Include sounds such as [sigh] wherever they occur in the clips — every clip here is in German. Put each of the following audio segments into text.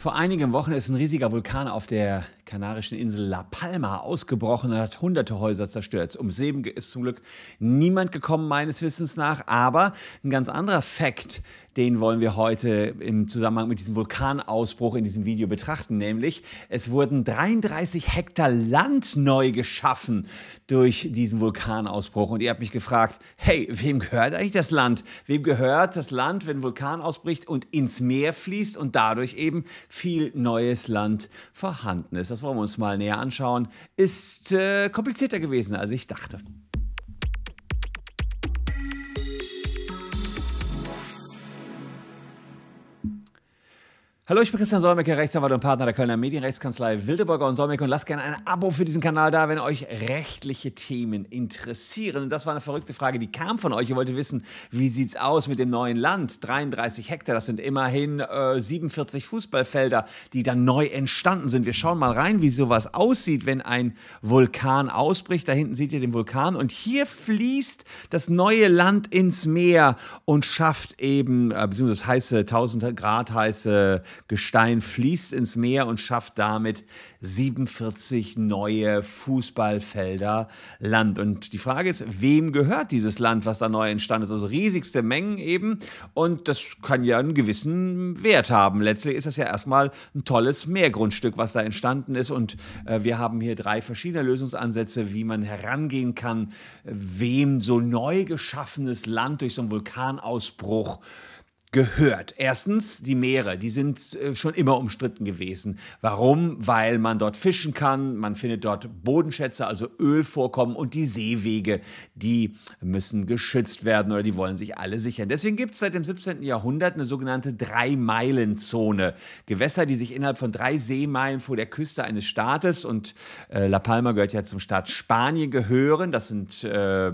Vor einigen Wochen ist ein riesiger Vulkan auf der kanarischen Insel La Palma ausgebrochen und hat hunderte Häuser zerstört. Ums Leben ist zum Glück niemand gekommen, meines Wissens nach. Aber ein ganz anderer Fakt, den wollen wir heute im Zusammenhang mit diesem Vulkanausbruch in diesem Video betrachten, nämlich es wurden 33 Hektar Land neu geschaffen durch diesen Vulkanausbruch. Und ihr habt mich gefragt, hey, wem gehört eigentlich das Land? Wem gehört das Land, wenn ein Vulkan ausbricht und ins Meer fließt und dadurch eben viel neues Land vorhanden ist? Das das wollen wir uns mal näher anschauen, ist äh, komplizierter gewesen, als ich dachte. Hallo, ich bin Christian Solmecke, Rechtsanwalt und Partner der Kölner Medienrechtskanzlei Wildeburger und Solmecke und lasst gerne ein Abo für diesen Kanal da, wenn euch rechtliche Themen interessieren. Und das war eine verrückte Frage, die kam von euch. Ihr wolltet wissen, wie sieht's aus mit dem neuen Land? 33 Hektar, das sind immerhin äh, 47 Fußballfelder, die dann neu entstanden sind. Wir schauen mal rein, wie sowas aussieht, wenn ein Vulkan ausbricht. Da hinten seht ihr den Vulkan und hier fließt das neue Land ins Meer und schafft eben, äh, beziehungsweise das heiße 1000 Grad heiße Gestein fließt ins Meer und schafft damit 47 neue Fußballfelder Land. Und die Frage ist, wem gehört dieses Land, was da neu entstanden ist? Also riesigste Mengen eben. Und das kann ja einen gewissen Wert haben. Letztlich ist das ja erstmal ein tolles Meergrundstück, was da entstanden ist. Und äh, wir haben hier drei verschiedene Lösungsansätze, wie man herangehen kann, wem so neu geschaffenes Land durch so einen Vulkanausbruch äh, gehört. Erstens die Meere, die sind äh, schon immer umstritten gewesen. Warum? Weil man dort fischen kann, man findet dort Bodenschätze, also Ölvorkommen und die Seewege, die müssen geschützt werden oder die wollen sich alle sichern. Deswegen gibt es seit dem 17. Jahrhundert eine sogenannte Drei-Meilen-Zone. Gewässer, die sich innerhalb von drei Seemeilen vor der Küste eines Staates und äh, La Palma gehört ja zum Staat Spanien gehören. Das sind äh,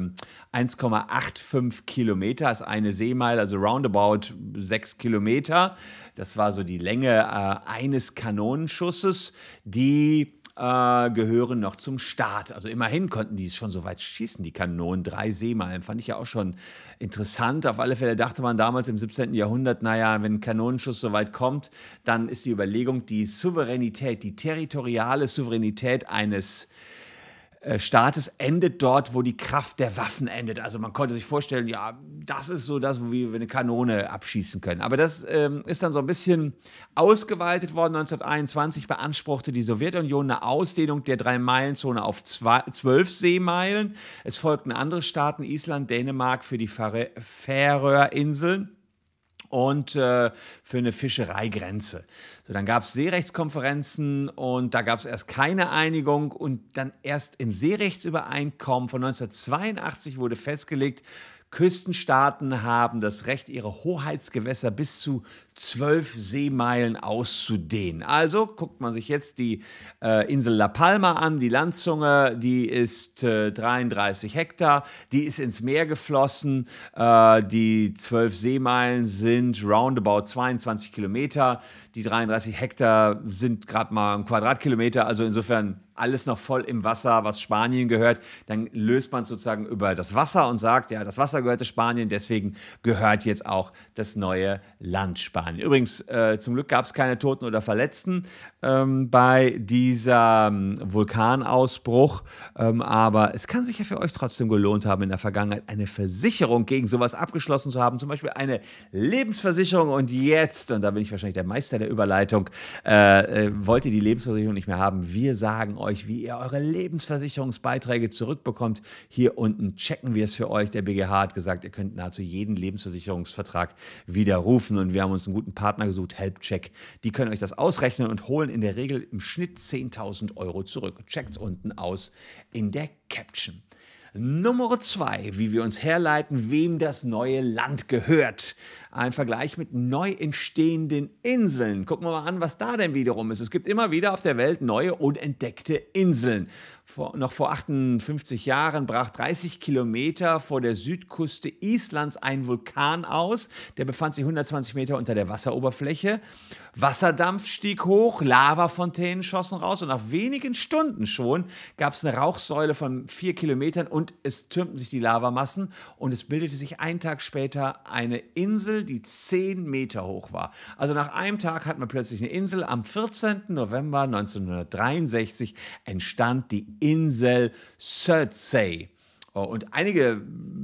1,85 Kilometer, ist eine Seemeile, also roundabout sechs Kilometer. Das war so die Länge äh, eines Kanonenschusses. Die äh, gehören noch zum Start. Also immerhin konnten die es schon so weit schießen, die Kanonen. Drei Seemeilen fand ich ja auch schon interessant. Auf alle Fälle dachte man damals im 17. Jahrhundert, naja, wenn ein Kanonenschuss so weit kommt, dann ist die Überlegung, die Souveränität, die territoriale Souveränität eines äh, äh, Staates endet dort, wo die Kraft der Waffen endet. Also man konnte sich vorstellen, ja, das ist so das, wo wir eine Kanone abschießen können. Aber das ähm, ist dann so ein bisschen ausgeweitet worden. 1921 beanspruchte die Sowjetunion eine Ausdehnung der Drei-Meilen-Zone auf zwei, zwölf Seemeilen. Es folgten andere Staaten, Island, Dänemark für die Färöerinseln und äh, für eine Fischereigrenze. So, dann gab es Seerechtskonferenzen und da gab es erst keine Einigung und dann erst im Seerechtsübereinkommen von 1982 wurde festgelegt, Küstenstaaten haben das Recht, ihre Hoheitsgewässer bis zu zwölf Seemeilen auszudehnen. Also guckt man sich jetzt die äh, Insel La Palma an, die Landzunge, die ist äh, 33 Hektar, die ist ins Meer geflossen, äh, die zwölf Seemeilen sind roundabout 22 Kilometer, die 33 Hektar sind gerade mal ein Quadratkilometer, also insofern alles noch voll im Wasser, was Spanien gehört, dann löst man es sozusagen über das Wasser und sagt, ja, das Wasser gehörte Spanien, deswegen gehört jetzt auch das neue Land Spanien. Übrigens, äh, zum Glück gab es keine Toten oder Verletzten ähm, bei dieser ähm, Vulkanausbruch, ähm, aber es kann sich ja für euch trotzdem gelohnt haben, in der Vergangenheit eine Versicherung gegen sowas abgeschlossen zu haben, zum Beispiel eine Lebensversicherung und jetzt, und da bin ich wahrscheinlich der Meister der Überleitung, äh, äh, wollt ihr die Lebensversicherung nicht mehr haben, wir sagen euch, wie ihr eure Lebensversicherungsbeiträge zurückbekommt. Hier unten checken wir es für euch. Der BGH hat gesagt, ihr könnt nahezu jeden Lebensversicherungsvertrag widerrufen und wir haben uns einen guten Partner gesucht, Helpcheck. Die können euch das ausrechnen und holen in der Regel im Schnitt 10.000 Euro zurück. Checkt es unten aus in der Caption. Nummer zwei, wie wir uns herleiten, wem das neue Land gehört. Ein Vergleich mit neu entstehenden Inseln. Gucken wir mal an, was da denn wiederum ist. Es gibt immer wieder auf der Welt neue unentdeckte Inseln. Vor, noch vor 58 Jahren brach 30 Kilometer vor der Südküste Islands ein Vulkan aus. Der befand sich 120 Meter unter der Wasseroberfläche. Wasserdampf stieg hoch, Lavafontänen schossen raus und nach wenigen Stunden schon gab es eine Rauchsäule von vier Kilometern und es türmten sich die Lavamassen und es bildete sich einen Tag später eine Insel, die 10 Meter hoch war. Also nach einem Tag hatten wir plötzlich eine Insel. Am 14. November 1963 entstand die Insel Surtsey. Äh, und einige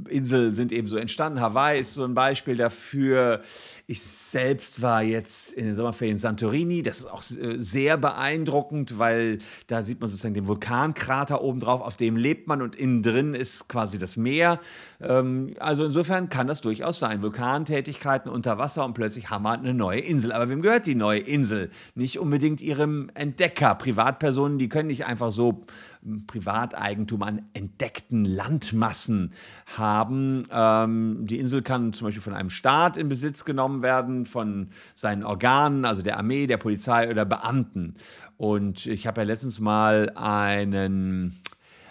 Inseln sind eben so entstanden. Hawaii ist so ein Beispiel dafür. Ich selbst war jetzt in den Sommerferien Santorini. Das ist auch äh, sehr beeindruckend, weil da sieht man sozusagen den Vulkankrater obendrauf, auf dem lebt man und innen drin ist quasi das Meer. Ähm, also insofern kann das durchaus sein. Vulkantätigkeiten unter Wasser und plötzlich haben wir eine neue Insel. Aber wem gehört die neue Insel? Nicht unbedingt ihrem Entdecker. Privatpersonen, die können nicht einfach so hm, Privateigentum an entdeckten Land Landmassen haben. Ähm, die Insel kann zum Beispiel von einem Staat in Besitz genommen werden, von seinen Organen, also der Armee, der Polizei oder Beamten. Und ich habe ja letztens mal einen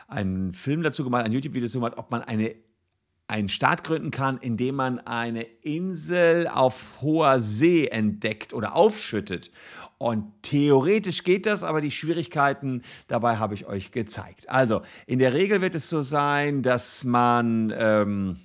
einen Film dazu gemacht, ein YouTube-Video dazu gemacht, ob man eine einen Staat gründen kann, indem man eine Insel auf hoher See entdeckt oder aufschüttet. Und theoretisch geht das, aber die Schwierigkeiten dabei habe ich euch gezeigt. Also, in der Regel wird es so sein, dass man... Ähm,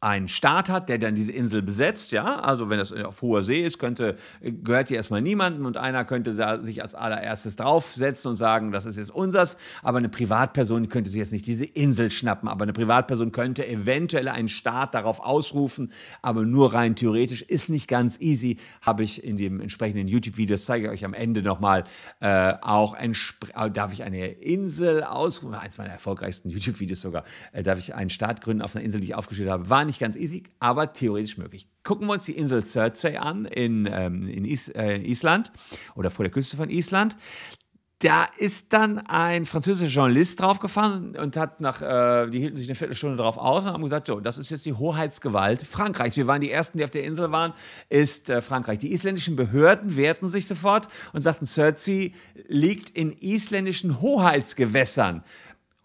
ein Staat hat, der dann diese Insel besetzt, ja, also wenn das auf hoher See ist, könnte, äh, gehört die erstmal niemandem und einer könnte sich als allererstes draufsetzen und sagen, das ist jetzt unsers, aber eine Privatperson könnte sich jetzt nicht diese Insel schnappen, aber eine Privatperson könnte eventuell einen Staat darauf ausrufen, aber nur rein theoretisch ist nicht ganz easy, habe ich in dem entsprechenden YouTube-Video, das zeige ich euch am Ende nochmal, äh, auch, äh, darf ich eine Insel ausrufen, eins meiner erfolgreichsten YouTube-Videos sogar, äh, darf ich einen Staat gründen auf einer Insel, die ich aufgestellt habe, war nicht ganz easy, aber theoretisch möglich. Gucken wir uns die Insel Surtsey an in, ähm, in Is äh, Island oder vor der Küste von Island. Da ist dann ein französischer Journalist draufgefahren und hat nach, äh, die hielten sich eine Viertelstunde drauf aus und haben gesagt, so, das ist jetzt die Hoheitsgewalt Frankreichs. Wir waren die Ersten, die auf der Insel waren, ist äh, Frankreich. Die isländischen Behörden wehrten sich sofort und sagten, Surtsey liegt in isländischen Hoheitsgewässern.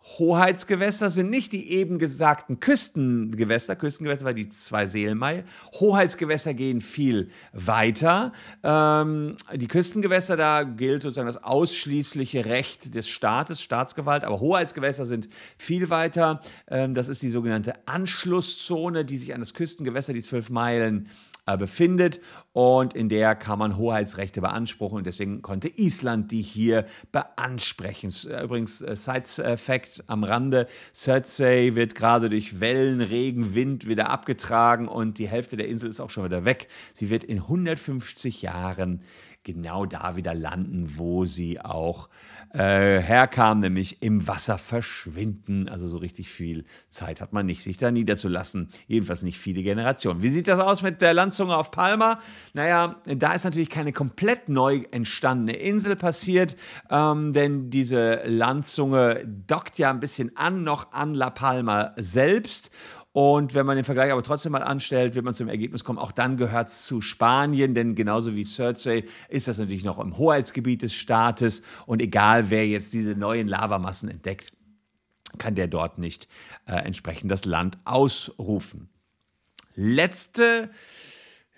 Hoheitsgewässer sind nicht die eben gesagten Küstengewässer. Küstengewässer war die zwei Seelmai. Hoheitsgewässer gehen viel weiter. Ähm, die Küstengewässer, da gilt sozusagen das ausschließliche Recht des Staates, Staatsgewalt. Aber Hoheitsgewässer sind viel weiter. Ähm, das ist die sogenannte Anschlusszone, die sich an das Küstengewässer, die zwölf Meilen äh, befindet und in der kann man Hoheitsrechte beanspruchen und deswegen konnte Island die hier beansprechen. Äh, übrigens, äh, Side-Fact am Rande, Surtsey wird gerade durch Wellen, Regen, Wind wieder abgetragen und die Hälfte der Insel ist auch schon wieder weg. Sie wird in 150 Jahren genau da wieder landen, wo sie auch äh, herkam, nämlich im Wasser verschwinden. Also so richtig viel Zeit hat man nicht, sich da niederzulassen. Jedenfalls nicht viele Generationen. Wie sieht das aus mit der Landzunge auf Palma? Naja, da ist natürlich keine komplett neu entstandene Insel passiert, ähm, denn diese Landzunge dockt ja ein bisschen an, noch an La Palma selbst. Und wenn man den Vergleich aber trotzdem mal anstellt, wird man zum Ergebnis kommen, auch dann gehört es zu Spanien, denn genauso wie Cersei ist das natürlich noch im Hoheitsgebiet des Staates und egal, wer jetzt diese neuen Lavamassen entdeckt, kann der dort nicht äh, entsprechend das Land ausrufen. Letzte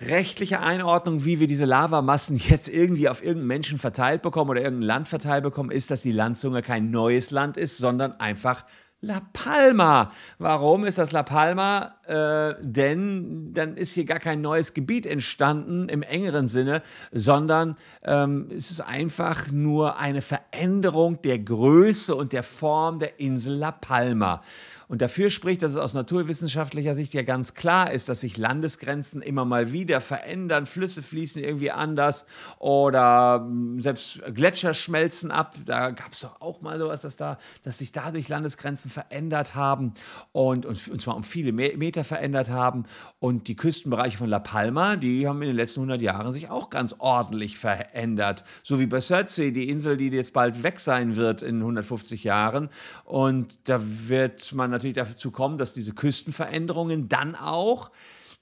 rechtliche Einordnung, wie wir diese Lavamassen jetzt irgendwie auf irgendeinen Menschen verteilt bekommen oder irgendein Land verteilt bekommen, ist, dass die Landzunge kein neues Land ist, sondern einfach La Palma. Warum ist das La Palma? Äh, denn dann ist hier gar kein neues Gebiet entstanden im engeren Sinne, sondern ähm, es ist einfach nur eine Veränderung der Größe und der Form der Insel La Palma. Und dafür spricht, dass es aus naturwissenschaftlicher Sicht ja ganz klar ist, dass sich Landesgrenzen immer mal wieder verändern, Flüsse fließen irgendwie anders oder hm, selbst Gletscher schmelzen ab. Da gab es doch auch mal sowas, dass, da, dass sich dadurch Landesgrenzen verändert haben und, und, und zwar um viele Meter verändert haben. Und die Küstenbereiche von La Palma, die haben in den letzten 100 Jahren sich auch ganz ordentlich verändert. So wie bei Surtsey, die Insel, die jetzt bald weg sein wird in 150 Jahren. Und da wird man natürlich dazu kommen, dass diese Küstenveränderungen dann auch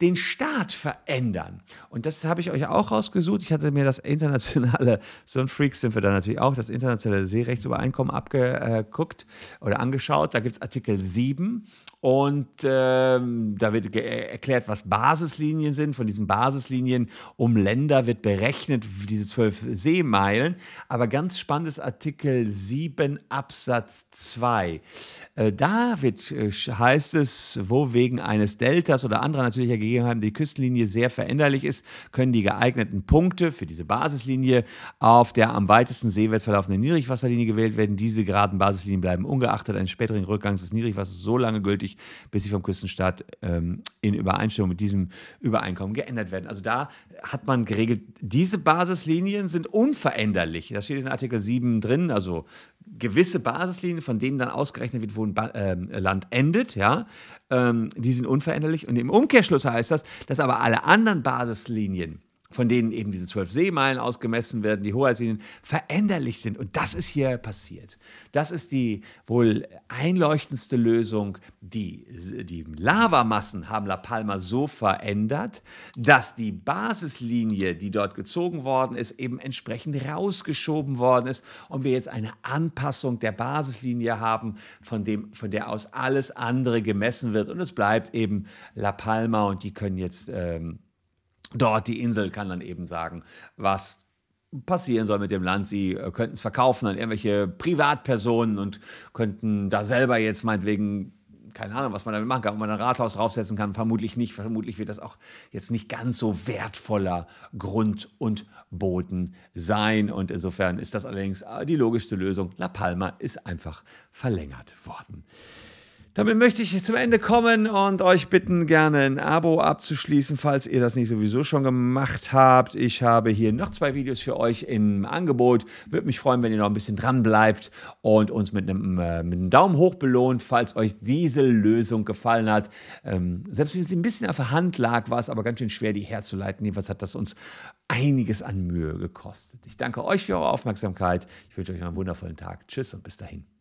den Staat verändern. Und das habe ich euch auch rausgesucht. Ich hatte mir das internationale, [laughs] so ein Freak sind wir da natürlich auch, das internationale Seerechtsübereinkommen abgeguckt äh, oder angeschaut. Da gibt es Artikel 7 und ähm, da wird äh, erklärt, was Basislinien sind. Von diesen Basislinien um Länder wird berechnet, diese zwölf Seemeilen. Aber ganz spannend ist Artikel 7 Absatz 2. Äh, da wird, äh, heißt es, wo wegen eines Deltas oder anderer natürlicher gegebenheiten die Küstenlinie sehr veränderlich ist, können die geeigneten Punkte für diese Basislinie auf der am weitesten seewärts verlaufenden Niedrigwasserlinie gewählt werden. Diese geraden Basislinien bleiben ungeachtet eines späteren Rückgangs des Niedrigwassers so lange gültig, bis sie vom Küstenstaat ähm, in Übereinstimmung mit diesem Übereinkommen geändert werden. Also da hat man geregelt, diese Basislinien sind unveränderlich. Das steht in Artikel 7 drin, also gewisse Basislinien, von denen dann ausgerechnet wird, wo ein ba äh, Land endet, ja, ähm, die sind unveränderlich. Und im Umkehrschluss heißt das, dass aber alle anderen Basislinien von denen eben diese zwölf Seemeilen ausgemessen werden, die Hoheitslinien, veränderlich sind. Und das ist hier passiert. Das ist die wohl einleuchtendste Lösung. Die, die Lavamassen haben La Palma so verändert, dass die Basislinie, die dort gezogen worden ist, eben entsprechend rausgeschoben worden ist und wir jetzt eine Anpassung der Basislinie haben, von, dem, von der aus alles andere gemessen wird. Und es bleibt eben La Palma und die können jetzt ähm, dort die Insel kann dann eben sagen, was passieren soll mit dem Land. Sie äh, könnten es verkaufen an irgendwelche Privatpersonen und könnten da selber jetzt meinetwegen keine Ahnung, was man damit machen kann, ob man ein Rathaus draufsetzen kann, vermutlich nicht. Vermutlich wird das auch jetzt nicht ganz so wertvoller Grund und Boden sein. Und insofern ist das allerdings äh, die logischste Lösung. La Palma ist einfach verlängert worden. Damit möchte ich zum Ende kommen und euch bitten, gerne ein Abo abzuschließen, falls ihr das nicht sowieso schon gemacht habt. Ich habe hier noch zwei Videos für euch im Angebot. Würde mich freuen, wenn ihr noch ein bisschen dran bleibt und uns mit einem, äh, mit einem Daumen hoch belohnt, falls euch diese Lösung gefallen hat. Ähm, selbst wenn sie ein bisschen auf der Hand lag, war es aber ganz schön schwer, die herzuleiten. Jedenfalls hat das uns einiges an Mühe gekostet. Ich danke euch für eure Aufmerksamkeit. Ich wünsche euch einen wundervollen Tag. Tschüss und bis dahin.